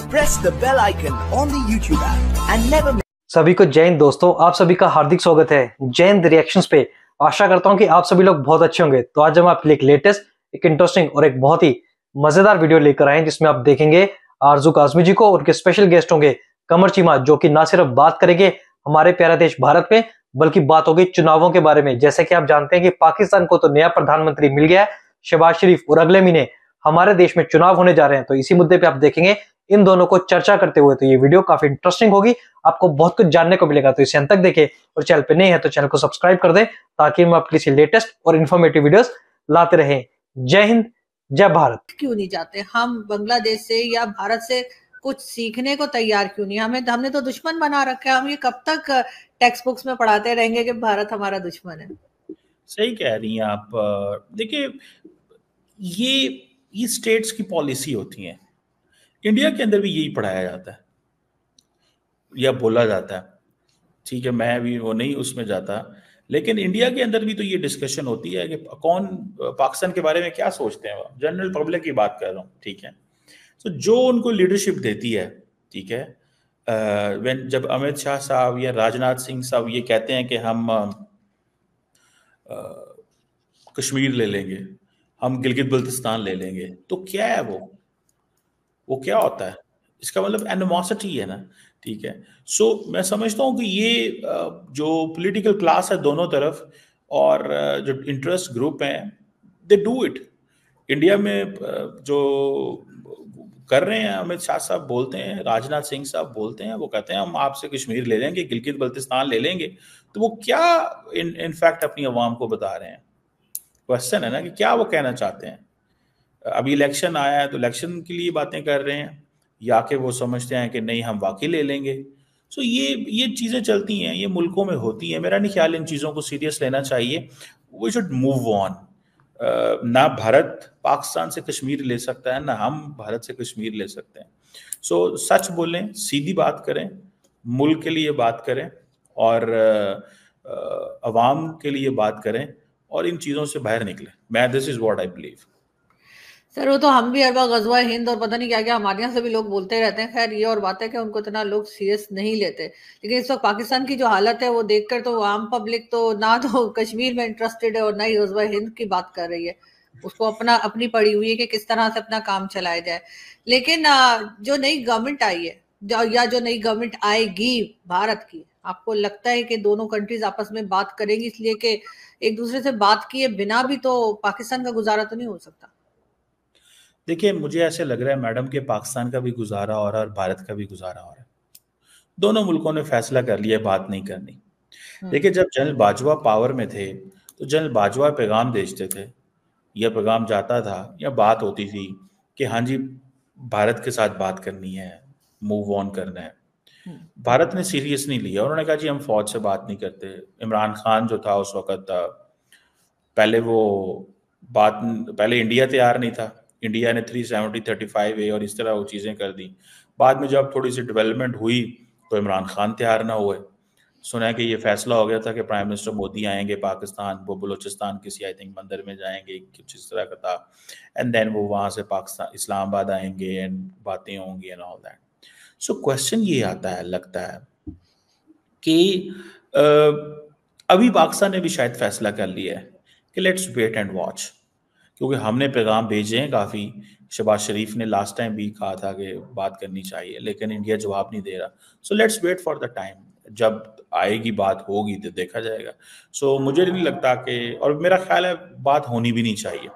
Press the bell icon on the YouTube app and never सभी को जैन दोस्तों आप सभी का हार्दिक स्वागत है जैन रिएक्शंस पे आशा करता हूं कि आप सभी लोग बहुत अच्छे होंगे तो आज हम आपके लिए एक लेटेस्ट एक इंटरेस्टिंग और एक बहुत ही मजेदार वीडियो लेकर आए हैं जिसमें आप देखेंगे आरजू काजमी जी को उनके स्पेशल गेस्ट होंगे कमर चीमा जो कि ना सिर्फ बात करेंगे हमारे प्यारा देश भारत में बल्कि बात होगी चुनावों के बारे में जैसे कि आप जानते हैं कि पाकिस्तान को तो नया प्रधानमंत्री मिल गया है शहबाज शरीफ और अगले महीने हमारे देश में चुनाव होने जा रहे हैं तो इसी मुद्दे पे आप देखेंगे इन दोनों को चर्चा करते हुए तो ये वीडियो काफी इंटरेस्टिंग होगी आपको बहुत कुछ जानने को मिलेगा तो इसे अंत तक देखें और चैनल पे नहीं है तो चैनल को सब्सक्राइब कर दें ताकि हम आपके लिए लेटेस्ट और इन्फॉर्मेटिव वीडियोस लाते रहे जय हिंद जय भारत क्यों नहीं जाते हम बांग्लादेश से या भारत से कुछ सीखने को तैयार क्यों नहीं हमें हमने तो दुश्मन बना रखे हम ये कब तक टेक्स्ट बुक्स में पढ़ाते रहेंगे कि भारत हमारा दुश्मन है सही कह रही हैं आप देखिए ये ये स्टेट्स की पॉलिसी होती है इंडिया के अंदर भी यही पढ़ाया जाता है या बोला जाता है ठीक है मैं भी वो नहीं उसमें जाता लेकिन इंडिया के अंदर भी तो ये डिस्कशन होती है कि कौन पाकिस्तान के बारे में क्या सोचते हैं जनरल पब्लिक की बात कर रहा हूँ ठीक है तो जो उनको लीडरशिप देती है ठीक है वेन जब अमित शाह साहब या राजनाथ सिंह साहब ये कहते हैं कि हम कश्मीर ले लेंगे हम गिलगित बल्तिस्तान ले लेंगे तो क्या है वो वो क्या होता है इसका मतलब एनिमोसिटी है ना ठीक है सो so, मैं समझता हूँ कि ये जो पॉलिटिकल क्लास है दोनों तरफ और जो इंटरेस्ट ग्रुप हैं दे डू इट इंडिया में जो कर रहे हैं अमित शाह साहब बोलते हैं राजनाथ सिंह साहब बोलते हैं वो कहते हैं हम आपसे कश्मीर ले लेंगे गिलगित बल्तिस्तान ले लेंगे तो वो क्या इनफैक्ट अपनी आवाम को बता रहे हैं क्वेश्चन है ना कि क्या वो कहना चाहते हैं अभी इलेक्शन आया है तो इलेक्शन के लिए बातें कर रहे हैं या कि वो समझते हैं कि नहीं हम वाकई ले लेंगे सो so, ये ये चीज़ें चलती हैं ये मुल्कों में होती हैं मेरा नहीं ख्याल इन चीज़ों को सीरियस लेना चाहिए वी शुड मूव ऑन ना भारत पाकिस्तान से कश्मीर ले सकता है ना हम भारत से कश्मीर ले सकते हैं सो so, सच बोलें सीधी बात करें मुल्क के लिए बात करें और आवाम के लिए बात करें और इन चीज़ों से बाहर निकलें मैं this is what I believe sir वो तो हम भी हर बार गजवा हिंद और पता नहीं क्या क्या हमारे यहाँ से भी लोग बोलते रहते हैं खैर ये और बात है कि उनको इतना लोग सीरियस नहीं लेते लेकिन इस वक्त पाकिस्तान की जो हालत है वो देखकर तो आम पब्लिक तो ना तो कश्मीर में इंटरेस्टेड है और ना ही गजवा हिंद की बात कर रही है उसको अपना अपनी पड़ी हुई है कि किस तरह से अपना काम चलाया जाए लेकिन जो नई गवर्नमेंट आई है या जो नई गवर्नमेंट आएगी भारत की आपको लगता है कि दोनों कंट्रीज आपस में बात करेंगी इसलिए कि एक दूसरे से बात किए बिना भी तो पाकिस्तान का गुजारा तो नहीं हो सकता देखिए मुझे ऐसे लग रहा है मैडम के पाकिस्तान का भी गुजारा हो रहा है और भारत का भी गुजारा हो रहा है दोनों मुल्कों ने फैसला कर लिया बात नहीं करनी हम्म। देखिए जब जनरल बाजवा पावर में थे तो जनरल बाजवा पैगाम भेजते थे यह पैगाम जाता था या बात होती थी कि हाँ जी भारत के साथ बात करनी है मूव ऑन करना है हम्म। भारत ने सीरियस नहीं लिया उन्होंने कहा जी हम फौज से बात नहीं करते इमरान खान जो था उस वक्त पहले वो बात पहले इंडिया तैयार नहीं था इंडिया ने three seventy thirty five A और इस तरह वो चीज़ें कर दी बाद में जब थोड़ी सी डेवलपमेंट हुई तो इमरान खान तैयार ना हुए सुना है कि ये फैसला हो गया था कि प्राइम मिनिस्टर मोदी आएंगे पाकिस्तान वो बलोचिस्तान किसी आई थिंक मंदिर में जाएंगे कुछ इस तरह का था एंड देन वो वहाँ से पाकिस्तान इस्लामाबाद आएंगे एंड बातें होंगी and all that so question ये आता है लगता है कि अभी पाकिस्तान ने भी शायद फैसला कर लिया है कि लेट्स वेट एंड वॉच क्योंकि हमने पैगाम भेजे हैं काफ़ी शबाज शरीफ ने लास्ट टाइम भी कहा था कि बात करनी चाहिए लेकिन इंडिया जवाब नहीं दे रहा so let's wait for the time जब आएगी बात होगी तो देखा जाएगा सो so, मुझे नहीं लगता कि और मेरा ख्याल है बात होनी भी नहीं चाहिए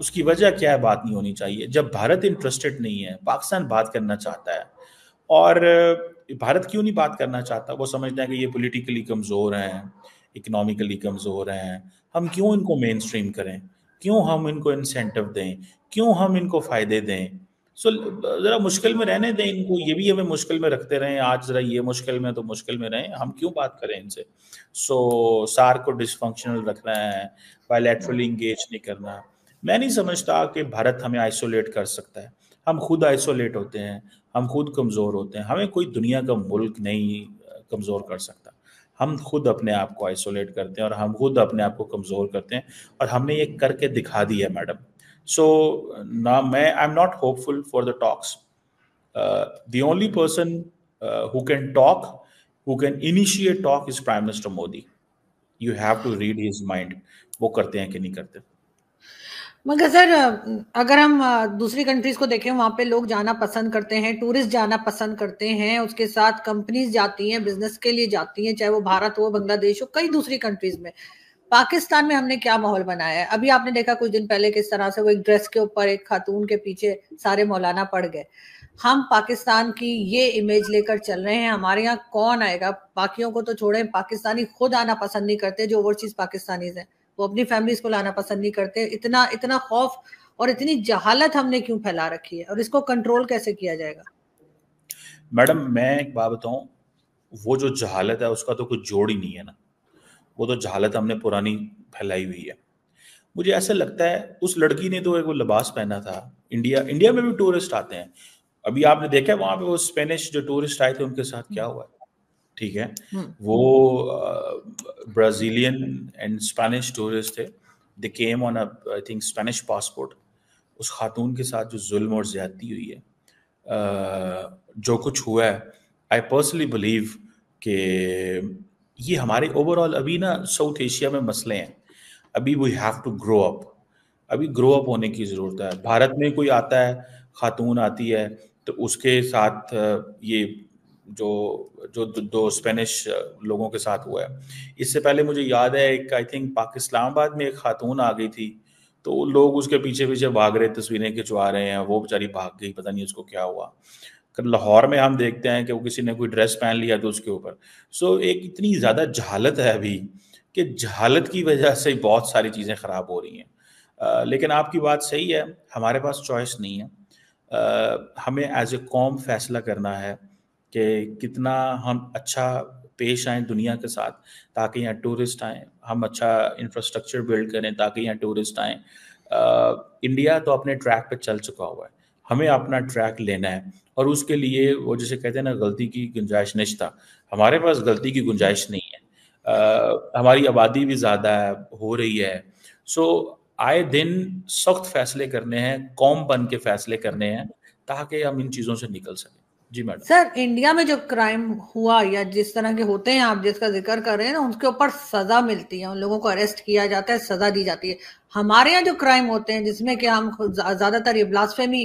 उसकी वजह क्या है बात नहीं होनी चाहिए जब भारत इंटरेस्टेड नहीं है पाकिस्तान बात करना चाहता है और भारत क्यों नहीं बात करना चाहता वो समझते हैं कि ये पोलिटिकली कमज़ोर हैं इकनॉमिकली कमज़ोर हैं हम क्यों इनको मेन स्ट्रीम करें क्यों हम इनको इंसेंटिव दें क्यों हम इनको फ़ायदे दें सो ज़रा मुश्किल में रहने दें इनको ये भी हमें मुश्किल में रखते रहें आज ज़रा ये मुश्किल में तो मुश्किल में रहें हम क्यों बात करें इनसे सो so, सार को डिसफंक्शनल रखना है बायलैटरली इंगेज नहीं करना मैं नहीं समझता कि भारत हमें आइसोलेट कर सकता है हम खुद आइसोलेट होते हैं हम खुद कमज़ोर होते हैं हमें कोई दुनिया का मुल्क नहीं कमज़ोर कर सकता हम खुद अपने आप को आइसोलेट करते हैं और हम खुद अपने आप को कमज़ोर करते हैं और हमने ये करके दिखा दी है मैडम सो ना मैं I am not hopeful for the talks the only person who can talk who can initiate talk is prime minister Modi you have to read his mind वो करते हैं कि नहीं करते मगर सर अगर हम दूसरी कंट्रीज को देखें वहाँ पे लोग जाना पसंद करते हैं टूरिस्ट जाना पसंद करते हैं उसके साथ कंपनीज जाती हैं बिजनेस के लिए जाती हैं चाहे वो भारत हो बांग्लादेश हो कई दूसरी कंट्रीज में पाकिस्तान में हमने क्या माहौल बनाया है अभी आपने देखा कुछ दिन पहले किस तरह से वो एक ड्रेस के ऊपर एक खातून के पीछे सारे मौलाना पड़ गए हम पाकिस्तान की ये इमेज लेकर चल रहे हैं हमारे यहाँ कौन आएगा बाकियों को तो छोड़े पाकिस्तानी खुद आना पसंद नहीं करते जो ओवरसीज पाकिस्तानीज हैं वो अपनी फैमिलीज को लाना पसंद नहीं करते इतना इतना खौफ और इतनी जहालत हमने क्यों फैला रखी है और इसको कंट्रोल कैसे किया जाएगा मैडम मैं एक बात बताऊं वो जो जहालत है उसका तो कुछ जोड़ ही नहीं है ना वो तो जहालत हमने पुरानी फैलाई हुई है मुझे ऐसा लगता है उस लड़की ने तो एक वो लिबास पहना था इंडिया इंडिया में भी टूरिस्ट आते हैं अभी आपने देखा है वहां पे वो स्पेनिश जो टूरिस्ट आए थे उनके साथ क्या हुआ है ठीक है हम्म। वो ब्राजीलियन एंड स्पेनिश टूरिस्ट थे they came on I think Spanish passport उस खातून के साथ जो जुल्म और ज्यादती हुई है जो कुछ हुआ है आई पर्सनली बिलीव कि ये हमारे ओवरऑल अभी ना साउथ एशिया में मसले हैं अभी we have to grow up अभी ग्रो अप होने की ज़रूरत है भारत में कोई आता है खातून आती है तो उसके साथ ये जो जो दो स्पेनिश uh, लोगों के साथ हुआ है इससे पहले मुझे याद है एक आई थिंक पाकिस्तानाबाद में एक खातून आ गई थी तो लोग उसके पीछे पीछे भाग रहे तस्वीरें खिंचवा रहे हैं वो बेचारी भाग गई पता नहीं उसको क्या हुआ लाहौर में हम देखते हैं कि वो किसी ने कोई ड्रेस पहन लिया तो उसके ऊपर सो एक इतनी ज़्यादा जहालत है अभी कि जहालत की वजह से बहुत सारी चीज़ें ख़राब हो रही हैं uh, लेकिन आपकी बात सही है हमारे पास चॉइस नहीं है आ, uh, हमें एज ए कॉम फैसला करना है कि कितना हम अच्छा पेश आए दुनिया के साथ ताकि यहाँ टूरिस्ट आए हम अच्छा इंफ्रास्ट्रक्चर बिल्ड करें ताकि यहाँ टूरिस्ट आए इंडिया तो अपने ट्रैक पे चल चुका हुआ है हमें अपना ट्रैक लेना है और उसके लिए वो जैसे कहते हैं ना गलती की गुंजाइश निश्चा हमारे पास गलती की गुंजाइश नहीं है आ, हमारी आबादी भी ज़्यादा हो रही है सो आए दिन सख्त फैसले करने हैं कौम बन के फैसले करने हैं ताकि हम इन चीज़ों से निकल सकें जी मैडम सर इंडिया में जो क्राइम हुआ या जिस तरह के होते हैं आप जिसका जिक्र कर रहे हैं ना उनके ऊपर सजा मिलती है उन लोगों को अरेस्ट किया जाता है सजा दी जाती है हमारे यहाँ जो क्राइम होते हैं जिसमें कि हम ज्यादातर ये ब्लास्फेमी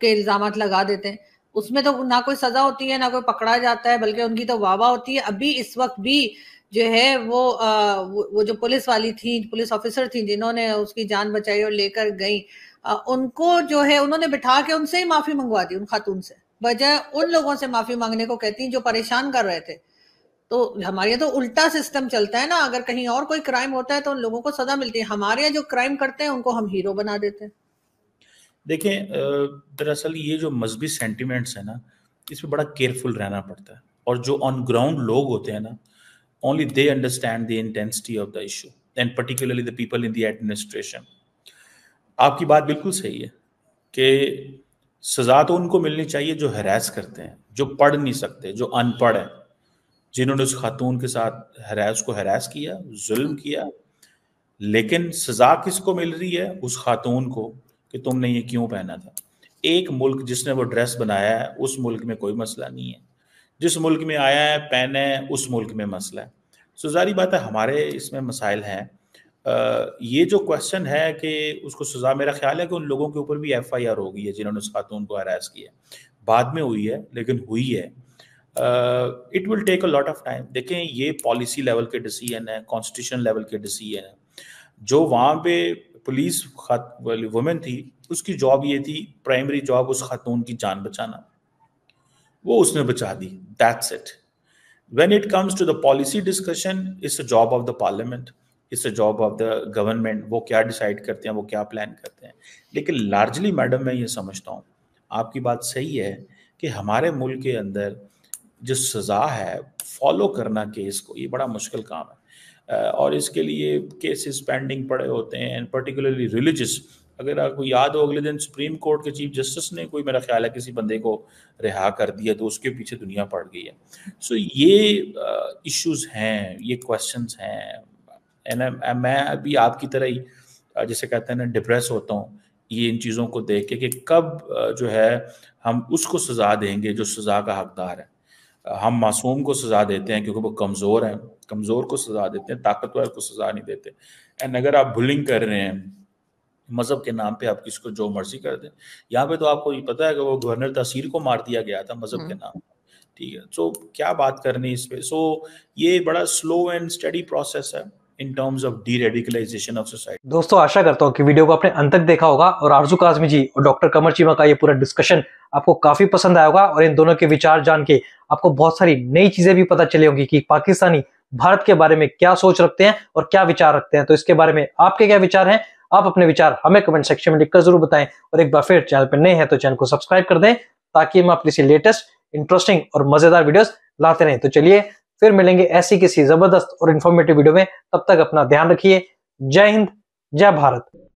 के इल्जाम लगा देते हैं उसमें तो ना कोई सजा होती है ना कोई पकड़ा जाता है बल्कि उनकी तो वाहवा होती है अभी इस वक्त भी जो है वो आ, वो जो पुलिस वाली थी पुलिस ऑफिसर थी जिन्होंने उसकी जान बचाई और लेकर गई उनको जो है उन्होंने बिठा के उनसे ही माफी मंगवा दी उन खातून से बजाय उन लोगों से माफी मांगने को कहती हैं जो परेशान कर रहे थे तो हमारे तो उल्टा सिस्टम चलता है ना अगर कहीं और कोई क्राइम होता है तो उन लोगों को सजा मिलती है हमारे जो क्राइम करते हैं उनको हम हीरो बना देते हैं देखें दरअसल ये जो मजहबी सेंटिमेंट्स है ना इस पर बड़ा केयरफुल रहना पड़ता है और जो ऑन ग्राउंड लोग होते हैं ना only they understand the intensity of the issue and particularly the people in the administration आपकी बात बिल्कुल सही है कि सजा तो उनको मिलनी चाहिए जो हरास करते हैं जो पढ़ नहीं सकते जो अनपढ़ हैं जिन्होंने उस खातून के साथ हैरेस को हैरेस किया जुल्म किया लेकिन सजा किसको मिल रही है उस खातून को कि तुमने ये क्यों पहना था एक मुल्क जिसने वो ड्रेस बनाया है उस मुल्क में कोई मसला नहीं है जिस मुल्क में आया है पहने उस मुल्क में मसला है सो जारी बात है हमारे इसमें मसाइल हैं ये जो क्वेश्चन है कि उसको सजा मेरा ख्याल है कि उन लोगों के ऊपर भी एफ आई आर हो गई है जिन्होंने उस खातून को हरास किया बाद में हुई है लेकिन हुई है it will take a lot of time देखें ये पॉलिसी लेवल के डिसीजन है कॉन्स्टिट्यूशन लेवल के डिसीजन है जो वहाँ पे पुलिस वाली वुमेन थी उसकी जॉब ये थी प्राइमरी जॉब उस खातून की जान बचाना वो उसने बचा दी that's it when it comes to the policy discussion it's job of the parliament it's a job of the government वो क्या डिसाइड करते हैं वो क्या प्लान करते हैं लेकिन लार्जली मैडम मैं ये समझता हूँ आपकी बात सही है कि हमारे मुल्क के अंदर जो सज़ा है फॉलो करना केस को ये बड़ा मुश्किल काम है और इसके लिए केसेस पेंडिंग पड़े होते हैं एंड पर्टिकुलरली रिलीजस अगर आपको याद हो अगले दिन सुप्रीम कोर्ट के चीफ जस्टिस ने कोई मेरा ख्याल है किसी बंदे को रिहा कर दिया तो उसके पीछे दुनिया पड़ गई है सो so, ये इश्यूज हैं ये क्वेश्चंस हैं एंड मैं अभी आपकी तरह ही जैसे कहते हैं ना डिप्रेस होता हूँ ये इन चीज़ों को देख के कि कब जो है हम उसको सज़ा देंगे जो सज़ा का हकदार है हम मासूम को सज़ा देते हैं क्योंकि वो कमज़ोर हैं कमज़ोर को सज़ा देते हैं ताकतवर को सज़ा नहीं देते एंड अगर आप बुलिंग कर रहे हैं मज़हब के नाम पे आप किसी को जो मर्जी कर दें यहाँ पे तो आपको ये पता है कि वो गवर्नर तसीर को मार दिया गया था मज़हब के हम्म। नाम ठीक है सो तो क्या बात करनी इस पर सो ये बड़ा स्लो एंड स्टडी प्रोसेस है in terms of deradicalization of society दोस्तों आशा करता हूँ कि वीडियो को आपने अंत तक देखा होगा और आरजू काजमी जी और डॉक्टर कमर चीमा का ये पूरा डिस्कशन आपको काफी पसंद आया होगा और इन दोनों के विचार जान के आपको बहुत सारी नई चीजें भी पता चली होंगी कि पाकिस्तानी भारत के बारे में क्या सोच रखते हैं और क्या विचार रखते हैं तो इसके बारे में आपके क्या विचार हैं आप अपने विचार हमें कमेंट सेक्शन में लिखकर जरूर बताएं और एक बार फिर चैनल पर नए हैं तो चैनल को सब्सक्राइब कर दें ताकि हम अपनी लेटेस्ट इंटरेस्टिंग और मजेदार वीडियोस लाते रहें तो चलिए फिर मिलेंगे ऐसी किसी जबरदस्त और इन्फॉर्मेटिव वीडियो में तब तक अपना ध्यान रखिए जय हिंद जय भारत